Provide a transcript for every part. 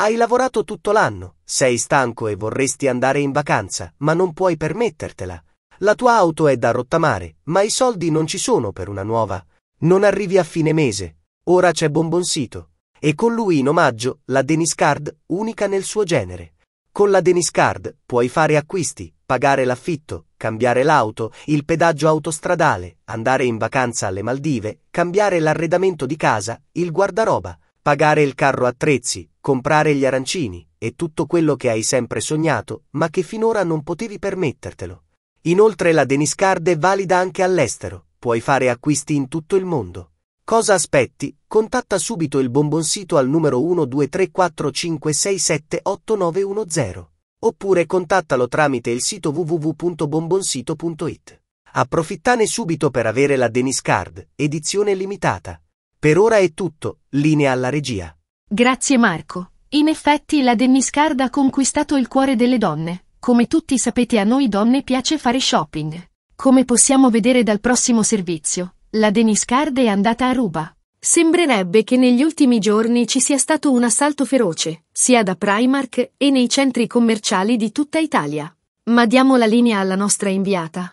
Hai lavorato tutto l'anno, sei stanco e vorresti andare in vacanza, ma non puoi permettertela. La tua auto è da rottamare, ma i soldi non ci sono per una nuova. Non arrivi a fine mese. Ora c'è Bombonsito. E con lui in omaggio la Dennis Card, unica nel suo genere. Con la Dennis Card puoi fare acquisti, pagare l'affitto, cambiare l'auto, il pedaggio autostradale, andare in vacanza alle Maldive, cambiare l'arredamento di casa, il guardaroba pagare il carro attrezzi, comprare gli arancini e tutto quello che hai sempre sognato, ma che finora non potevi permettertelo. Inoltre la Denis Card è valida anche all'estero, puoi fare acquisti in tutto il mondo. Cosa aspetti? Contatta subito il bombonsito al numero 123456789910 oppure contattalo tramite il sito www.bombonsito.it. Approfittane subito per avere la Denis Card, edizione limitata. Per ora è tutto, linea alla regia. Grazie Marco. In effetti la Dennis Card ha conquistato il cuore delle donne. Come tutti sapete a noi donne piace fare shopping. Come possiamo vedere dal prossimo servizio, la Dennis Card è andata a ruba. Sembrerebbe che negli ultimi giorni ci sia stato un assalto feroce, sia da Primark e nei centri commerciali di tutta Italia. Ma diamo la linea alla nostra inviata.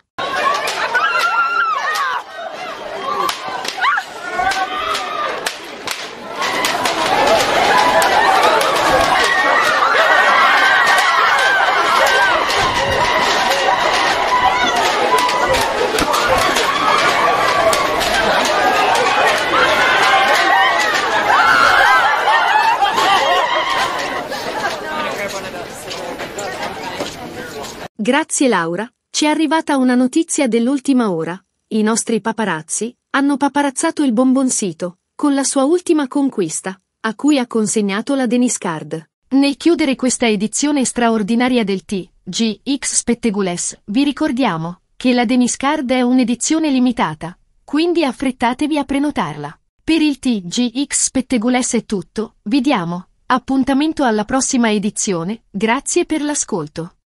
Grazie Laura, ci è arrivata una notizia dell'ultima ora. I nostri paparazzi hanno paparazzato il bombonsito, con la sua ultima conquista, a cui ha consegnato la Denis Card. Nel chiudere questa edizione straordinaria del TGX Spettegules, vi ricordiamo che la Denis Card è un'edizione limitata, quindi affrettatevi a prenotarla. Per il TGX Spettegules è tutto, vi diamo Appuntamento alla prossima edizione, grazie per l'ascolto.